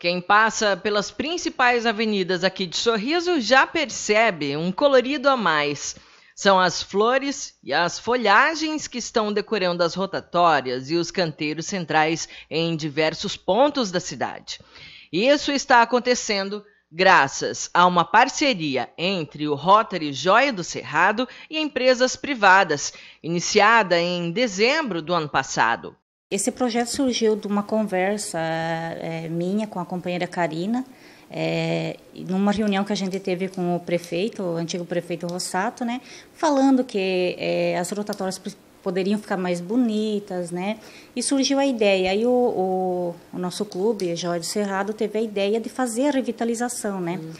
Quem passa pelas principais avenidas aqui de Sorriso já percebe um colorido a mais. São as flores e as folhagens que estão decorando as rotatórias e os canteiros centrais em diversos pontos da cidade. Isso está acontecendo graças a uma parceria entre o Rotary Joia do Cerrado e empresas privadas, iniciada em dezembro do ano passado. Esse projeto surgiu de uma conversa é, minha com a companheira Karina, é, numa reunião que a gente teve com o prefeito, o antigo prefeito Rossato, né, falando que é, as rotatórias poderiam ficar mais bonitas, né? E surgiu a ideia. Aí o, o, o nosso clube, Jorge Cerrado, teve a ideia de fazer a revitalização, né? Uhum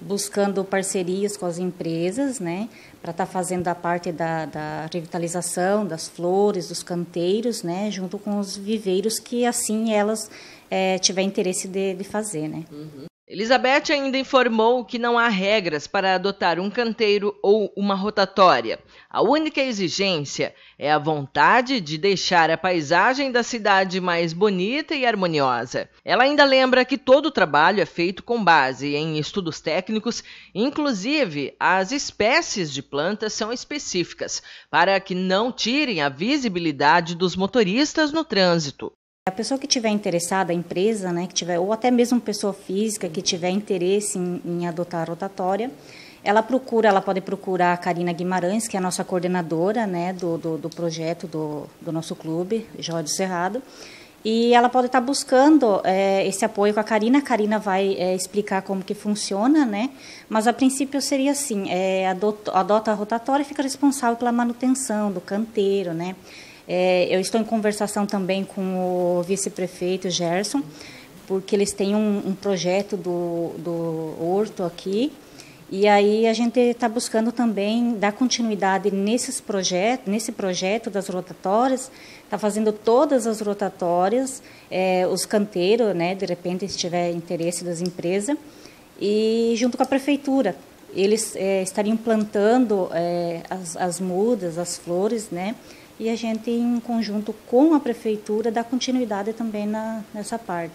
buscando parcerias com as empresas, né, para estar tá fazendo a parte da, da, revitalização das flores, dos canteiros, né, junto com os viveiros que assim elas é, tiver interesse de, de fazer, né. Uhum. Elizabeth ainda informou que não há regras para adotar um canteiro ou uma rotatória. A única exigência é a vontade de deixar a paisagem da cidade mais bonita e harmoniosa. Ela ainda lembra que todo o trabalho é feito com base em estudos técnicos, inclusive as espécies de plantas são específicas, para que não tirem a visibilidade dos motoristas no trânsito. A pessoa que tiver interessada, a empresa, né, que tiver, ou até mesmo pessoa física que tiver interesse em, em adotar a rotatória, ela procura, ela pode procurar a Karina Guimarães, que é a nossa coordenadora né, do, do, do projeto do, do nosso clube, Jorge Cerrado, e ela pode estar buscando é, esse apoio com a Karina. A Karina vai é, explicar como que funciona, né? Mas a princípio seria assim, é, adota, adota a rotatória e fica responsável pela manutenção do canteiro, né? É, eu estou em conversação também com o vice-prefeito Gerson, porque eles têm um, um projeto do, do Horto aqui, e aí a gente está buscando também dar continuidade nesses projetos, nesse projeto das rotatórias, está fazendo todas as rotatórias, é, os canteiros, né, de repente se tiver interesse das empresas, e junto com a prefeitura. Eles é, estariam plantando é, as, as mudas, as flores, né, e a gente, em conjunto com a prefeitura, dá continuidade também na, nessa parte.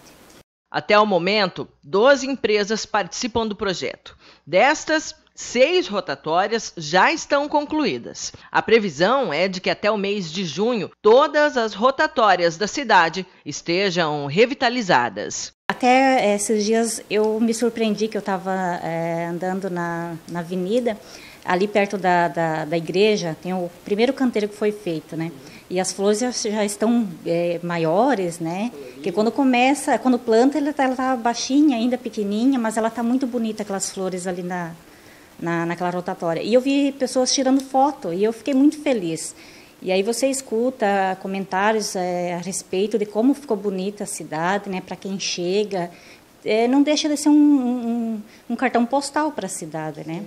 Até o momento, 12 empresas participam do projeto. Destas, seis rotatórias já estão concluídas. A previsão é de que até o mês de junho todas as rotatórias da cidade estejam revitalizadas. Até eh, esses dias eu me surpreendi que eu estava é, eh, andando na, na avenida, ali perto da, da, da, igreja, tem o primeiro canteiro que foi feito, né? E as flores já, já estão é, maiores, né? Porque quando começa, quando planta, ela está tá baixinha ainda, pequenininha, mas ela está muito bonita, aquelas flores ali na, na, naquela rotatória. E eu vi pessoas tirando foto e eu fiquei muito feliz. E aí você escuta comentários é, a respeito de como ficou bonita a cidade, né, para quem chega. É, não deixa de ser um, um, um cartão postal para a cidade, né?